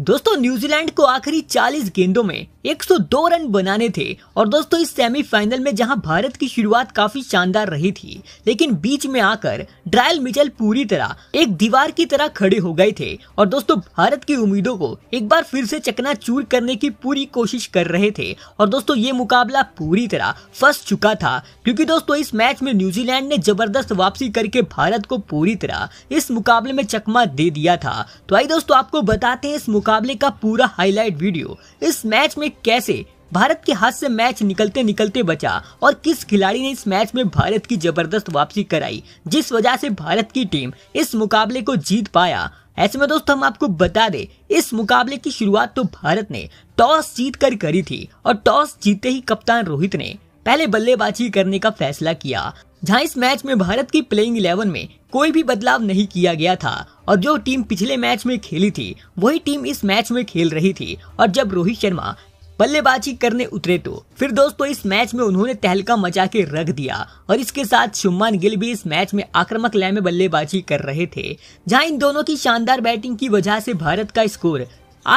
दोस्तों न्यूजीलैंड को आखिरी 40 गेंदों में 102 रन बनाने थे और दोस्तों इस सेमीफाइनल में जहां भारत की शुरुआत काफी शानदार रही थी लेकिन बीच में आकर ड्रायल मिचेल पूरी तरह एक दीवार की तरह खड़े हो गए थे और दोस्तों भारत की उम्मीदों को एक बार फिर से चकनाचूर करने की पूरी कोशिश कर रहे थे और दोस्तों ये मुकाबला पूरी तरह फंस चुका था क्योंकि दोस्तों इस मैच में न्यूजीलैंड ने जबरदस्त वापसी करके भारत को पूरी तरह इस मुकाबले में चकमा दे दिया था तो आई दोस्तों आपको बताते हैं इस मुकाबले का पूरा हाईलाइट वीडियो इस मैच में कैसे भारत के हाथ से मैच निकलते निकलते बचा और किस खिलाड़ी ने इस मैच में भारत की जबरदस्त वापसी कराई जिस वजह से भारत की टीम इस मुकाबले को जीत पाया ऐसे में दोस्तों हम आपको बता दें इस मुकाबले की शुरुआत तो भारत ने टॉस जीत कर करी थी और टॉस जीते ही कप्तान रोहित ने पहले बल्लेबाजी करने का फैसला किया जहां इस मैच में भारत की प्लेइंग इलेवन में कोई भी बदलाव नहीं किया गया था और जो टीम पिछले मैच में खेली थी वही टीम इस मैच में खेल रही थी और जब रोहित शर्मा बल्लेबाजी करने उतरे तो फिर दोस्तों इस मैच में उन्होंने तहलका मचा के रख दिया और इसके साथ शुमान गिल भी इस मैच में आक्रामक लय में बल्लेबाजी कर रहे थे जहां इन दोनों की शानदार बैटिंग की वजह से भारत का स्कोर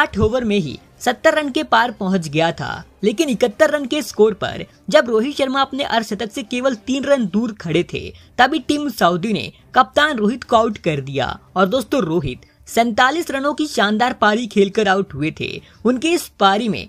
आठ ओवर में ही सत्तर रन के पार पहुंच गया था लेकिन इकहत्तर रन के स्कोर पर जब रोहित शर्मा अपने अर्धशतक से केवल तीन रन दूर खड़े थे तभी टीम सऊदी ने कप्तान रोहित को आउट कर दिया और दोस्तों रोहित सैतालीस रनों की शानदार पारी खेलकर आउट हुए थे उनके इस पारी में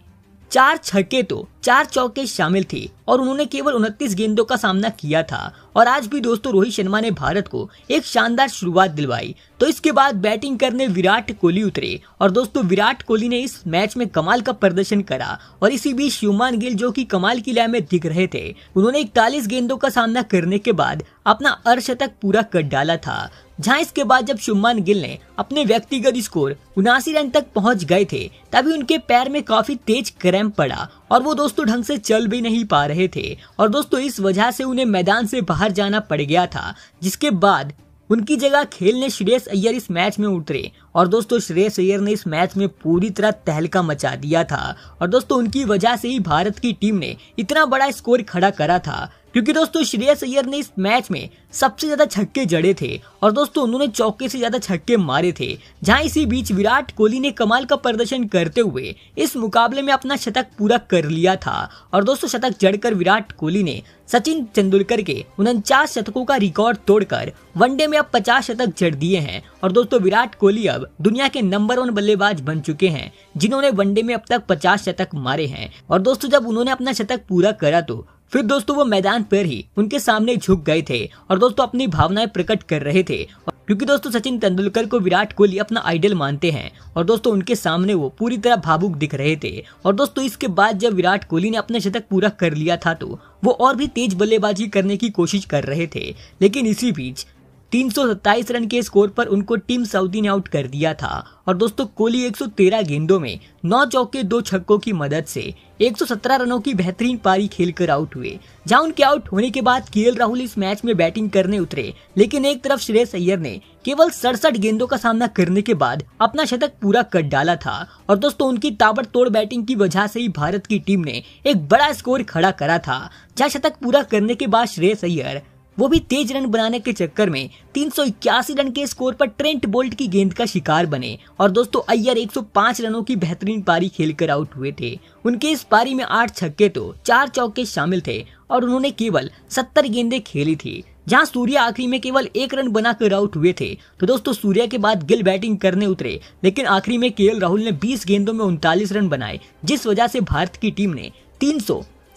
चार छक्के तो चार चौके शामिल थे और उन्होंने केवल उनतीस गेंदों का सामना किया था और आज भी दोस्तों रोहित शर्मा ने भारत को एक शानदार शुरुआत दिलवाई तो इसके बाद बैटिंग करने विराट कोहली उतरे और दोस्तों विराट कोहली ने इस मैच में कमाल का प्रदर्शन करा और इसी बीच शिवमान गिल जो कि कमाल की लय में दिख रहे थे उन्होंने इकतालीस गेंदों का सामना करने के बाद अपना अर्शतक पूरा कर डाला था जहां इसके बाद जब शुभमन गिल ने अपने व्यक्तिगत स्कोर उनासी रन तक पहुंच गए थे तभी उनके पैर में काफी तेज क्रैम्प पड़ा और वो दोस्तों ढंग से चल भी नहीं पा रहे थे और दोस्तों इस वजह से उन्हें मैदान से बाहर जाना पड़ गया था जिसके बाद उनकी जगह खेलने श्रेयस अय्यर इस मैच में उतरे और दोस्तों श्रेयस अय्यर ने इस मैच में पूरी तरह तहलका मचा दिया था और दोस्तों उनकी वजह से ही भारत की टीम ने इतना बड़ा स्कोर खड़ा करा था क्योंकि दोस्तों श्रेयस अय्यर ने इस मैच में सबसे ज्यादा छक्के जड़े थे और दोस्तों उन्होंने चौके से ज्यादा छक्के मारे थे जहां इसी बीच विराट कोहली ने कमाल का प्रदर्शन करते हुए इस मुकाबले में अपना शतक पूरा कर लिया था और दोस्तों शतक जड़कर विराट कोहली ने सचिन तेंदुलकर के उनचास शतकों का रिकॉर्ड तोड़कर वनडे में अब पचास शतक जड़ दिए हैं और दोस्तों विराट कोहली अब दुनिया के नंबर वन बल्लेबाज बन चुके हैं जिन्होंने वनडे में अब तक पचास शतक मारे हैं और दोस्तों जब उन्होंने अपना शतक पूरा करा तो फिर दोस्तों वो मैदान पर ही उनके सामने झुक गए थे और दोस्तों अपनी भावनाएं प्रकट कर रहे थे क्योंकि दोस्तों सचिन तेंदुलकर को विराट कोहली अपना आइडल मानते हैं और दोस्तों उनके सामने वो पूरी तरह भावुक दिख रहे थे और दोस्तों इसके बाद जब विराट कोहली ने अपना शतक पूरा कर लिया था तो वो और भी तेज बल्लेबाजी करने की कोशिश कर रहे थे लेकिन इसी बीच 327 रन के स्कोर पर उनको टीम सऊदी ने आउट कर दिया था और दोस्तों कोहली 113 गेंदों में नौ चौके दो छक्कों की मदद से 117 रनों की बेहतरीन पारी खेलकर आउट हुए जहां उनके आउट होने के बाद के राहुल इस मैच में बैटिंग करने उतरे लेकिन एक तरफ श्रेयस अय्यर ने केवल सड़सठ गेंदों का सामना करने के बाद अपना शतक पूरा कर डाला था और दोस्तों उनकी ताबड़तोड़ बैटिंग की वजह से ही भारत की टीम ने एक बड़ा स्कोर खड़ा करा था जहाँ शतक पूरा करने के बाद श्रेयस अय्यर वो भी तेज रन बनाने के चक्कर में तीन रन के स्कोर पर ट्रेंट बोल्ट की गेंद का शिकार बने और दोस्तों अय्यर 105 रनों की बेहतरीन पारी खेलकर आउट हुए थे उनके इस पारी में आठ छक्के तो चार चौके शामिल थे और उन्होंने केवल सत्तर गेंदे खेली थी जहां सूर्या आखिरी में केवल एक रन बनाकर आउट हुए थे तो दोस्तों सूर्या के बाद गिल बैटिंग करने उतरे लेकिन आखिरी में के राहुल ने 20 गेंदों में उनतालीस रन बनाए जिस वजह से भारत की टीम ने तीन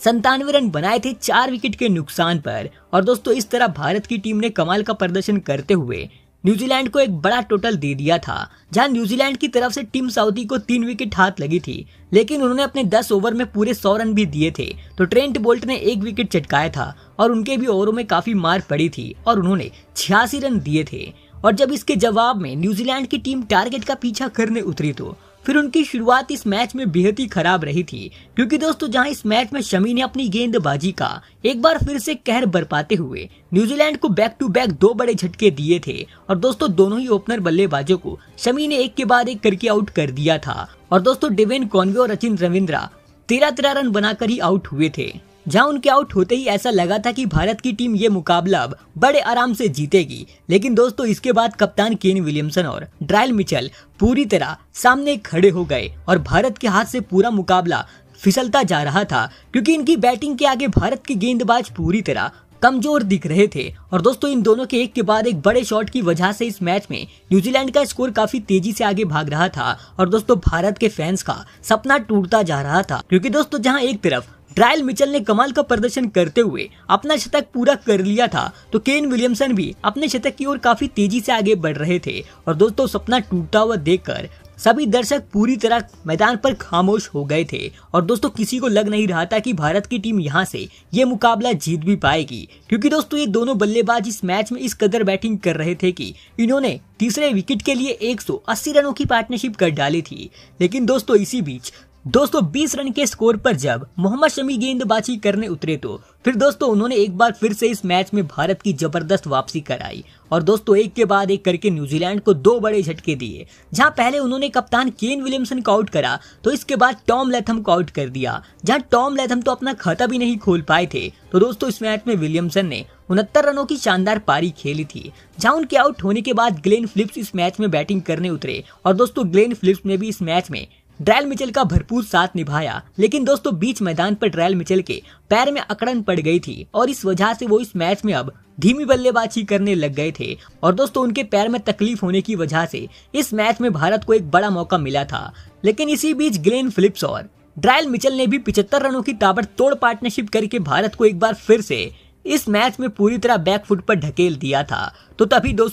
संतानवे रन बनाए थे चार विकेट के नुकसान पर और दोस्तों इस तरह भारत की टीम ने कमाल का प्रदर्शन करते हुए न्यूजीलैंड को एक बड़ा टोटल दे दिया था जहां न्यूजीलैंड की तरफ से टीम साउथी को तीन विकेट हाथ लगी थी लेकिन उन्होंने अपने 10 ओवर में पूरे 100 रन भी दिए थे तो ट्रेंट बोल्ट ने एक विकेट चटकाया था और उनके भी ओवरों में काफी मार पड़ी थी और उन्होंने छियासी रन दिए थे और जब इसके जवाब में न्यूजीलैंड की टीम टारगेट का पीछा करने उतरी तो फिर उनकी शुरुआत इस मैच में बेहद ही खराब रही थी क्योंकि दोस्तों जहां इस मैच में शमी ने अपनी गेंदबाजी का एक बार फिर से कहर बरपाते हुए न्यूजीलैंड को बैक टू बैक दो बड़े झटके दिए थे और दोस्तों दोनों ही ओपनर बल्लेबाजों को शमी ने एक के बाद एक करके आउट कर दिया था और दोस्तों डिवेन कॉन्वे और अचिन रविंद्रा तेरह तेरह रन बनाकर ही आउट हुए थे जहां उनके आउट होते ही ऐसा लगा था कि भारत की टीम ये मुकाबला अब बड़े आराम से जीतेगी लेकिन दोस्तों इसके बाद कप्तान केन विलियमसन और ड्रायल मिचल पूरी तरह सामने खड़े हो गए और भारत के हाथ से पूरा मुकाबला फिसलता जा रहा था क्योंकि इनकी बैटिंग के आगे भारत के गेंदबाज पूरी तरह कमजोर दिख रहे थे और दोस्तों इन दोनों के एक के बाद एक बड़े शॉट की वजह से इस मैच में न्यूजीलैंड का स्कोर काफी तेजी से आगे भाग रहा था और दोस्तों भारत के फैंस का सपना टूटता जा रहा था क्योंकि दोस्तों जहां एक तरफ ट्रायल मिचल ने कमाल का प्रदर्शन करते हुए अपना शतक पूरा कर लिया था तो केन विलियमसन भी अपने शतक की ओर काफी तेजी से आगे बढ़ रहे थे और दोस्तों सपना टूटता हुआ देखकर सभी दर्शक पूरी तरह मैदान पर खामोश हो गए थे और दोस्तों किसी को लग नहीं रहा था कि भारत की टीम यहां से ये मुकाबला जीत भी पाएगी क्योंकि दोस्तों ये दोनों बल्लेबाज इस मैच में इस कदर बैटिंग कर रहे थे कि इन्होंने तीसरे विकेट के लिए 180 रनों की पार्टनरशिप कर डाली थी लेकिन दोस्तों इसी बीच दोस्तों 20 रन के स्कोर पर जब मोहम्मद शमी गेंदबाजी करने उतरे तो फिर दोस्तों उन्होंने एक बार फिर से इस मैच में भारत की जबरदस्त वापसी कराई और दोस्तों एक के बाद एक करके न्यूजीलैंड को दो बड़े झटके दिए जहां पहले उन्होंने कप्तान केन विलियमसन को आउट करा तो इसके बाद टॉम लेथम को आउट कर दिया जहां टॉम लेथम तो अपना खाता भी नहीं खोल पाए थे तो दोस्तों इस मैच में विलियमसन ने उनहत्तर रनों की शानदार पारी खेली थी जहां उनके आउट होने के बाद ग्लेन फिलिप्स इस मैच में बैटिंग करने उतरे और दोस्तों ग्लेन फिलिप्स ने भी इस मैच में ड्रायल मिचेल का भरपूर साथ निभाया लेकिन दोस्तों बीच मैदान पर ड्रायल मिचेल के पैर में अकड़न पड़ गई थी और इस वजह से वो इस मैच में अब धीमी बल्लेबाजी करने लग गए थे और दोस्तों उनके पैर में तकलीफ होने की वजह से इस मैच में भारत को एक बड़ा मौका मिला था लेकिन इसी बीच ग्लेन फिलिप्स और ड्रायल मिचल ने भी 75 रनों की ताबड़तोड़ पार्टनरशिप करके भारत को एक बार फिर से इस मैच में पूरी तरह बैकफुट पर ढकेल दिया था तो तभी दो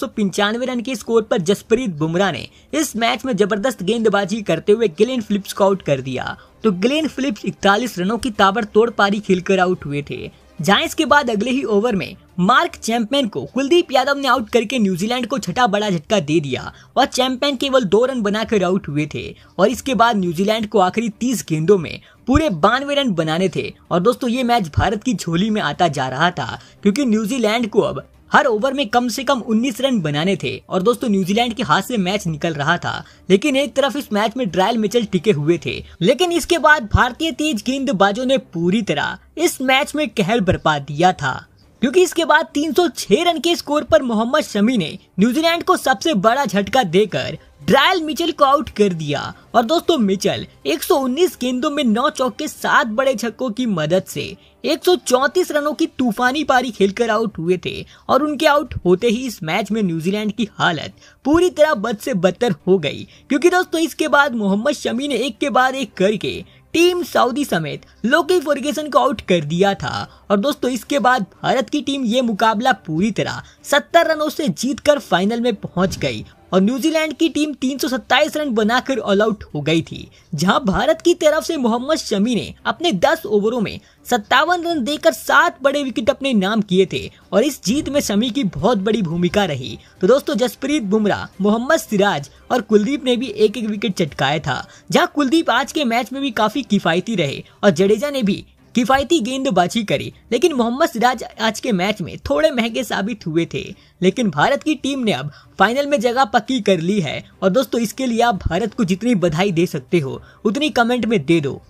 रन के स्कोर पर जसप्रीत बुमराह ने इस मैच में जबरदस्त गेंदबाजी करते हुए ग्लेन फिलिप्स को आउट कर दिया तो ग्लेन फिलिप्स इकतालीस रनों की ताबड़तोड़ पारी खेलकर आउट हुए थे जहां इसके बाद अगले ही ओवर में मार्क चैंपियन को कुलदीप यादव ने आउट करके न्यूजीलैंड को छठा बड़ा झटका दे दिया और चैंपियन केवल दो रन बनाकर आउट हुए थे और इसके बाद न्यूजीलैंड को आखिरी तीस गेंदों में पूरे बानवे रन बनाने थे और दोस्तों ये मैच भारत की झोली में आता जा रहा था क्योंकि न्यूजीलैंड को अब हर ओवर में कम से कम 19 रन बनाने थे और दोस्तों न्यूजीलैंड के हाथ से मैच निकल रहा था लेकिन एक तरफ इस मैच में ड्रायल मिचल टिके हुए थे लेकिन इसके बाद भारतीय तेज गेंदबाजों ने पूरी तरह इस मैच में कहर बरपा दिया था क्योंकि इसके बाद 306 रन के स्कोर पर मोहम्मद शमी ने न्यूजीलैंड को सबसे बड़ा झटका देकर ट्रायल मिचेल को आउट कर दिया और दोस्तों मिचेल 119 गेंदों में नौ चौके सात बड़े छक्कों की मदद से 134 रनों की तूफानी पारी खेलकर आउट हुए थे और उनके आउट होते ही इस मैच में न्यूजीलैंड की हालत पूरी तरह बद से बदतर हो गई क्योंकि दोस्तों इसके बाद मोहम्मद शमी ने एक के बाद एक करके टीम सऊदी समेत लोकी फर्गेसन को आउट कर दिया था और दोस्तों इसके बाद भारत की टीम ये मुकाबला पूरी तरह 70 रनों से जीतकर फाइनल में पहुंच गई और न्यूजीलैंड की टीम 327 रन बनाकर ऑल आउट हो गई थी जहां भारत की तरफ से मोहम्मद शमी ने अपने 10 ओवरों में सत्तावन रन देकर सात बड़े विकेट अपने नाम किए थे और इस जीत में शमी की बहुत बड़ी भूमिका रही तो दोस्तों जसप्रीत बुमराह मोहम्मद सिराज और कुलदीप ने भी एक एक विकेट चटकाया था जहां कुलदीप आज के मैच में भी काफी किफायती रहे और जडेजा ने भी किफ़ायती गेंदबाजी करी लेकिन मोहम्मद सिराज आज के मैच में थोड़े महंगे साबित हुए थे लेकिन भारत की टीम ने अब फाइनल में जगह पक्की कर ली है और दोस्तों इसके लिए आप भारत को जितनी बधाई दे सकते हो उतनी कमेंट में दे दो